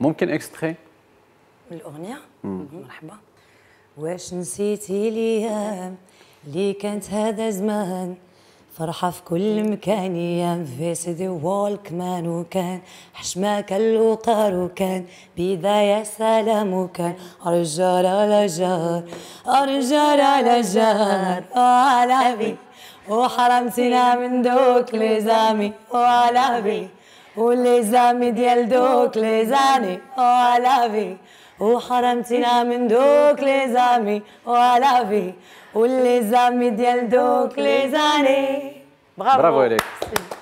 ممكن اكستري من الاغنيه مرحبا واش نسيتي الايام اللي كانت هذا زمان فرحة في كل مكان يا في سيدي مان وكان حشمة كان الوقار وكان بداية سلام وكان رجال على جار رجال على جار وعلى بي وحرمتنا من دوك لزامي وعلى بي واللي زامي ديال دوك لي زاني وعلافي وحرمتينا من دوك لي زامي وعلافي واللي زامي ديال دوك لي زاني برافو برافو عليك